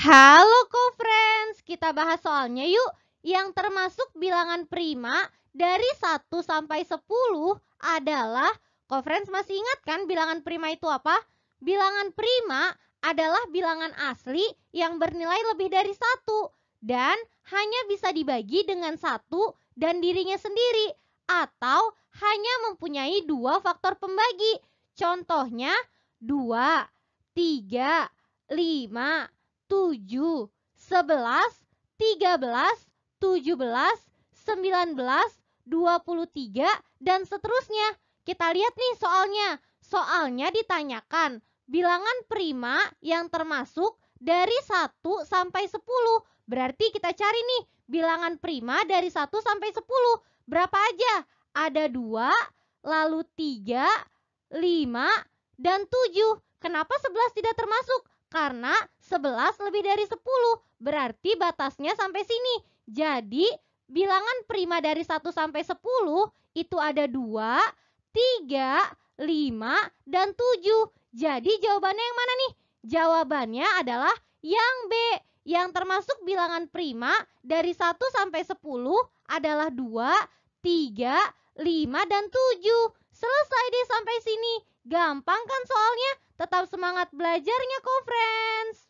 Halo co-friends, kita bahas soalnya yuk yang termasuk bilangan prima dari 1 sampai 10 adalah co-friends masih ingat kan bilangan prima itu apa? Bilangan prima adalah bilangan asli yang bernilai lebih dari satu dan hanya bisa dibagi dengan satu dan dirinya sendiri atau hanya mempunyai dua faktor pembagi. Contohnya 2, 3, 5, 7, 11, 13, 17, 19, 23, dan seterusnya. Kita lihat nih soalnya. Soalnya ditanyakan bilangan prima yang termasuk dari 1 sampai 10. Berarti kita cari nih bilangan prima dari 1 sampai 10. Berapa aja? Ada 2, lalu 3, 5, dan 7. Kenapa 11 tidak termasuk? Karena 11 lebih dari 10, berarti batasnya sampai sini. Jadi, bilangan prima dari 1 sampai 10 itu ada 2, 3, 5, dan 7. Jadi jawabannya yang mana nih? Jawabannya adalah yang B. Yang termasuk bilangan prima dari 1 sampai 10 adalah 2, 3, 5, dan 7. Selesai deh sampai sini. Gampang kan soal Tetap semangat belajarnya, co-friends!